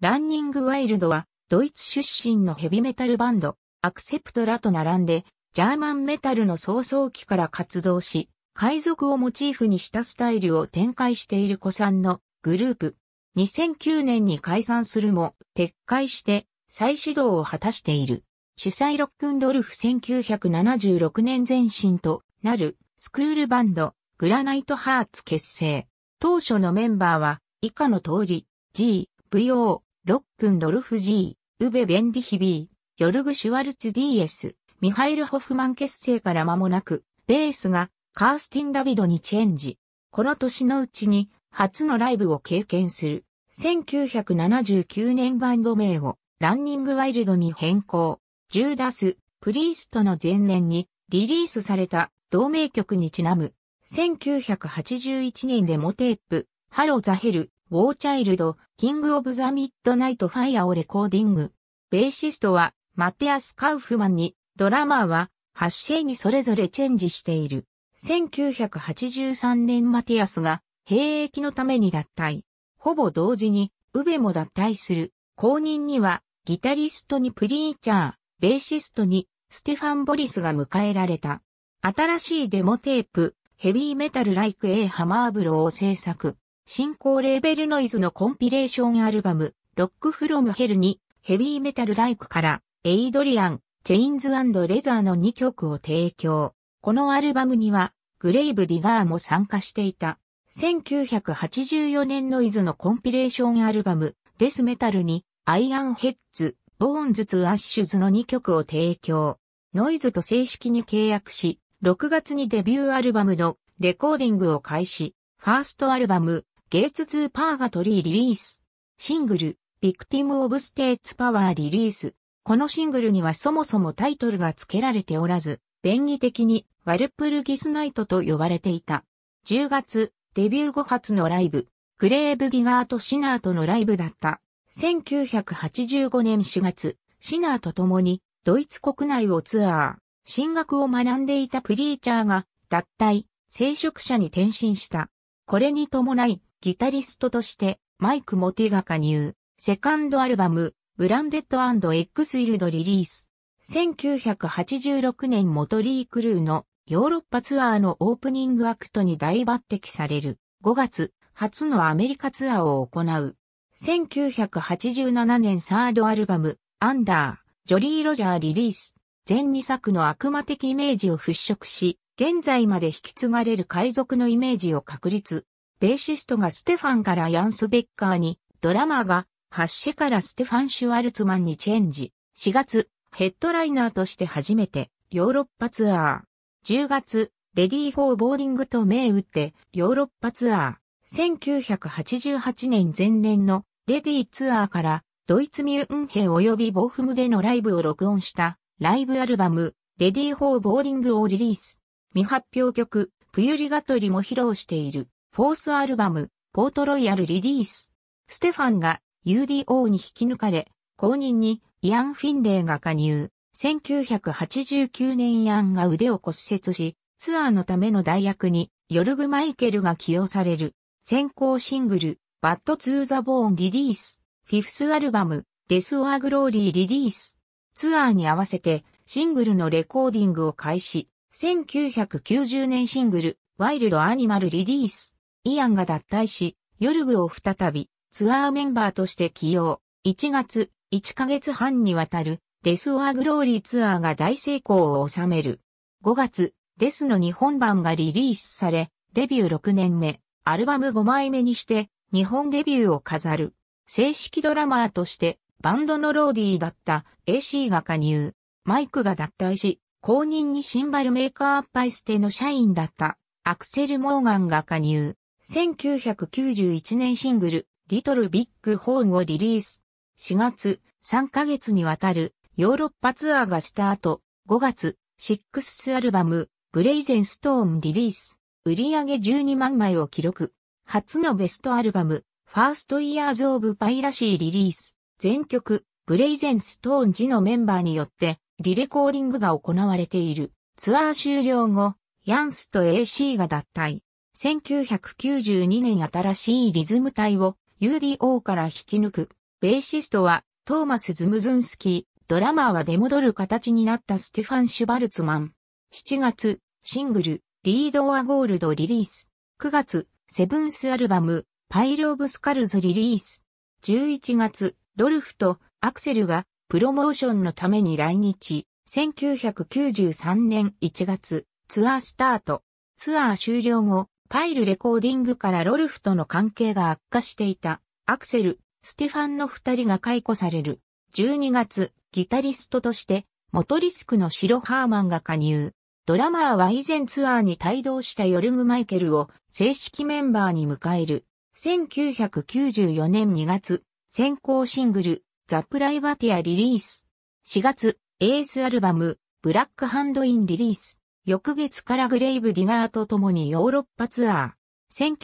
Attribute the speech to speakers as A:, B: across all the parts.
A: ランニングワイルドは、ドイツ出身のヘビメタルバンド、アクセプトラと並んで、ジャーマンメタルの早々期から活動し、海賊をモチーフにしたスタイルを展開している古参のグループ。2009年に解散するも、撤回して、再始動を果たしている。主催ロックンドルフ1976年前身となるスクールバンドグラナイトハーツ結成。当初のメンバーは以下の通り G、VO、ロックンドルフ G、ウベ・ベンディヒビー、ヨルグ・シュワルツ DS、ミハイル・ホフマン結成から間もなく、ベースがカースティン・ダビドにチェンジ。この年のうちに初のライブを経験する。1979年バンド名をランニングワイルドに変更。ジューダス・プリーストの前年にリリースされた同名曲にちなむ。1981年デモテープ、ハロザヘル、ウォーチャイルド、キング・オブ・ザ・ミッドナイト・ファイアをレコーディング。ベーシストはマテアス・カウフマンに、ドラマーはハッシェイにそれぞれチェンジしている。1983年マティアスが兵役のために脱退。ほぼ同時に、ウベも脱退する。後任には、ギタリストにプリーチャー、ベーシストにステファン・ボリスが迎えられた。新しいデモテープ、ヘビーメタル・ライク・エイ・ハマーブロを制作。新興レーベルノイズのコンピレーションアルバム、ロックフロムヘルに、ヘビーメタルライクから、エイドリアン、チェインズレザーの2曲を提供。このアルバムには、グレイブ・ディガーも参加していた。1984年ノイズのコンピレーションアルバム、デスメタルに、アイアンヘッズ、ボーンズ・ツ・アッシュズの2曲を提供。ノイズと正式に契約し、6月にデビューアルバムのレコーディングを開始、ファーストアルバム、ゲイツツー・パーが取りリリース。シングル、ビクティム・オブ・ステーツ・パワーリリース。このシングルにはそもそもタイトルが付けられておらず、便宜的にワルプルギスナイトと呼ばれていた。10月、デビュー後初のライブ、グレーブ・ギガーとシナーとのライブだった。1985年4月、シナーと共にドイツ国内をツアー、進学を学んでいたプリーチャーが脱退、聖職者に転身した。これに伴い、ギタリストとしてマイク・モティが加入、セカンドアルバム、ブランデッド &X イルドリリース。1986年モトリー・クルーのヨーロッパツアーのオープニングアクトに大抜擢される5月初のアメリカツアーを行う。1987年サードアルバムアンダージョリー・ロジャーリリース全2作の悪魔的イメージを払拭し現在まで引き継がれる海賊のイメージを確立ベーシストがステファンからヤンスベッカーに、ドラマーが、ハッシェからステファン・シュワルツマンにチェンジ。4月、ヘッドライナーとして初めて、ヨーロッパツアー。10月、レディー・フォー・ボーディングと銘打って、ヨーロッパツアー。1988年前年の、レディーツアーから、ドイツミュンヘ及びボーフムでのライブを録音した、ライブアルバム、レディー・フォー・ボーディングをリリース。未発表曲、プユリガトリも披露している。フォースアルバム、ポートロイヤルリリース。ステファンが UDO に引き抜かれ、後任にイアン・フィンレイが加入。1989年イアンが腕を骨折し、ツアーのための代役にヨルグ・マイケルが起用される。先行シングル、バッド・ツー・ザ・ボーンリリース。フィフスアルバム、デス・オア・グローリーリリース。ツアーに合わせてシングルのレコーディングを開始。1990年シングル、ワイルド・アニマルリリース。イアンが脱退し、ヨルグを再びツアーメンバーとして起用。1月、1ヶ月半にわたるデス・オア・グローリーツアーが大成功を収める。5月、デスの日本版がリリースされ、デビュー6年目、アルバム5枚目にして、日本デビューを飾る。正式ドラマーとして、バンドのローディーだった AC が加入。マイクが脱退し、公認にシンバルメーカーアッパイステの社員だったアクセル・モーガンが加入。1991年シングル、リトルビッグホーンをリリース。4月、3ヶ月にわたるヨーロッパツアーがした後、5月、シックスアルバム、ブレイゼンストーンリリース。売上12万枚を記録。初のベストアルバム、ファーストイヤーズ・オブ・パイらしいリリース。全曲、ブレイゼンストーン時のメンバーによって、リレコーディングが行われている。ツアー終了後、ヤンスと AC が脱退。1992年新しいリズム隊を UDO から引き抜く。ベーシストはトーマス・ズムズンスキー、ドラマーは出戻る形になったステファン・シュバルツマン。7月、シングル、リード・ア・ゴールドリリース。9月、セブンスアルバム、パイル・オブ・スカルズリリース。11月、ドルフとアクセルがプロモーションのために来日。1993年1月、ツアースタート。ツアー終了後、パイルレコーディングからロルフとの関係が悪化していた、アクセル、ステファンの二人が解雇される。12月、ギタリストとして、モトリスクのシロ・ハーマンが加入。ドラマーは以前ツアーに帯同したヨルグ・マイケルを正式メンバーに迎える。1994年2月、先行シングル、ザ・プライバティアリリース。4月、エースアルバム、ブラックハンドインリリース。翌月からグレイブディガーと共にヨーロッパツアー。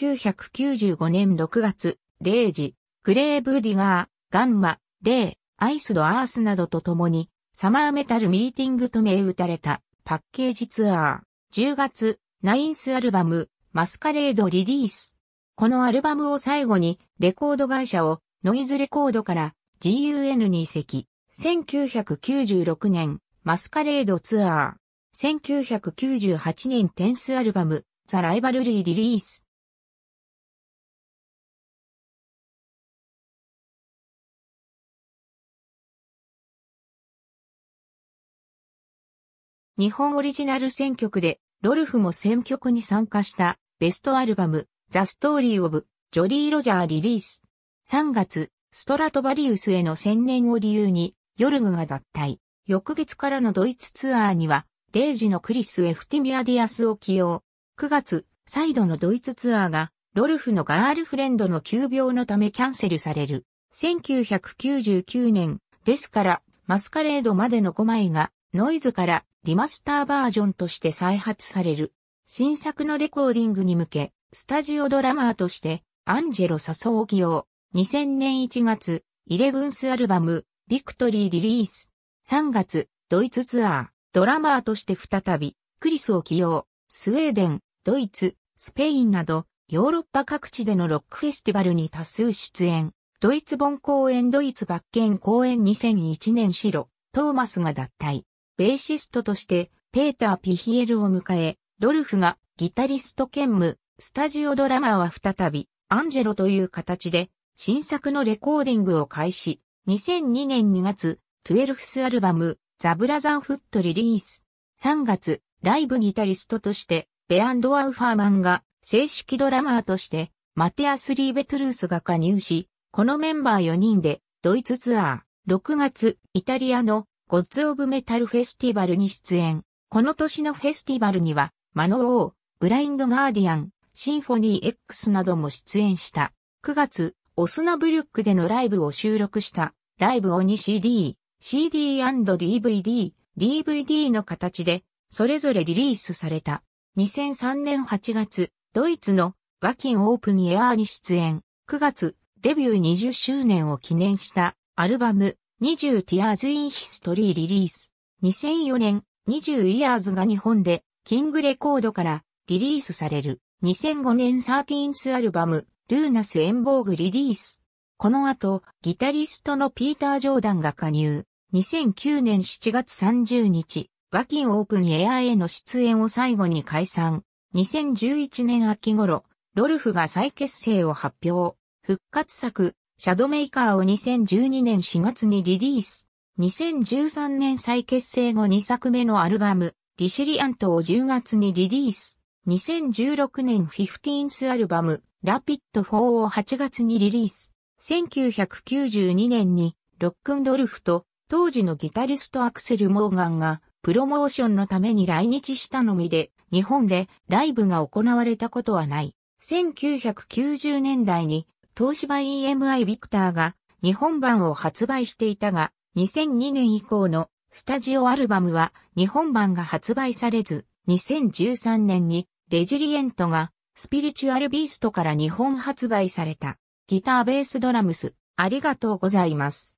A: 1995年6月、0時、グレイブディガー、ガンマ、レイ、アイスドアースなどと共に、サマーメタルミーティングと銘打たれたパッケージツアー。10月、ナインスアルバム、マスカレードリリース。このアルバムを最後に、レコード会社をノイズレコードから GUN に移籍。1996年、マスカレードツアー。1998年テンスアルバム、ザ・ライバルリーリリース。日本オリジナル選曲で、ロルフも選曲に参加したベストアルバム、ザ・ストーリー・オブ・ジョリー・ロジャーリリース。3月、ストラトバリウスへの専念を理由に、ヨルグが脱退。翌月からのドイツツアーには、イジのクリス・エフティミアディアスを起用。9月、再度のドイツツアーが、ロルフのガールフレンドの急病のためキャンセルされる。1999年、ですから、マスカレードまでの5枚が、ノイズからリマスターバージョンとして再発される。新作のレコーディングに向け、スタジオドラマーとして、アンジェロ誘を起用。2000年1月、イレブンスアルバム、ビクトリーリリース。3月、ドイツツアー。ドラマーとして再び、クリスを起用、スウェーデン、ドイツ、スペインなど、ヨーロッパ各地でのロックフェスティバルに多数出演。ドイツ本公演ドイツバッケン公演2001年白、トーマスが脱退。ベーシストとして、ペーター・ピヒエルを迎え、ドルフがギタリスト兼務、スタジオドラマーは再び、アンジェロという形で、新作のレコーディングを開始。2002年2月、トゥエルフスアルバム、ザ・ブラザーフットリリース。3月、ライブギタリストとして、ベアンド・アウファーマンが正式ドラマーとして、マテアス・リーベトゥルースが加入し、このメンバー4人で、ドイツツアー、6月、イタリアのゴッズ・オブ・メタル・フェスティバルに出演。この年のフェスティバルには、マノオー、ブラインド・ガーディアン、シンフォニー X なども出演した。9月、オスナブルックでのライブを収録した、ライブオニ CD、CD&DVD、DVD の形で、それぞれリリースされた。2003年8月、ドイツのバキンオープンエアーに出演。9月、デビュー20周年を記念したアルバム20 Tears in History リリース。2004年20 Years が日本でキングレコードからリリースされる。2005年13アルバムルーナスエンボーグリリース。この後、ギタリストのピーター・ジョーダンが加入。2009年7月30日、キンオープンエアーへの出演を最後に解散。2011年秋頃、ロルフが再結成を発表。復活作、シャドメイカーを2012年4月にリリース。2013年再結成後2作目のアルバム、リシリアントを10月にリリース。2016年フフィィーンスアルバム、ラピッド4を8月にリリース。1992年にロックンドルフと当時のギタリストアクセル・モーガンがプロモーションのために来日したのみで日本でライブが行われたことはない。1990年代に東芝 EMI ビクターが日本版を発売していたが2002年以降のスタジオアルバムは日本版が発売されず2013年にレジリエントがスピリチュアルビーストから日本発売された。ギターベースドラムス、ありがとうございます。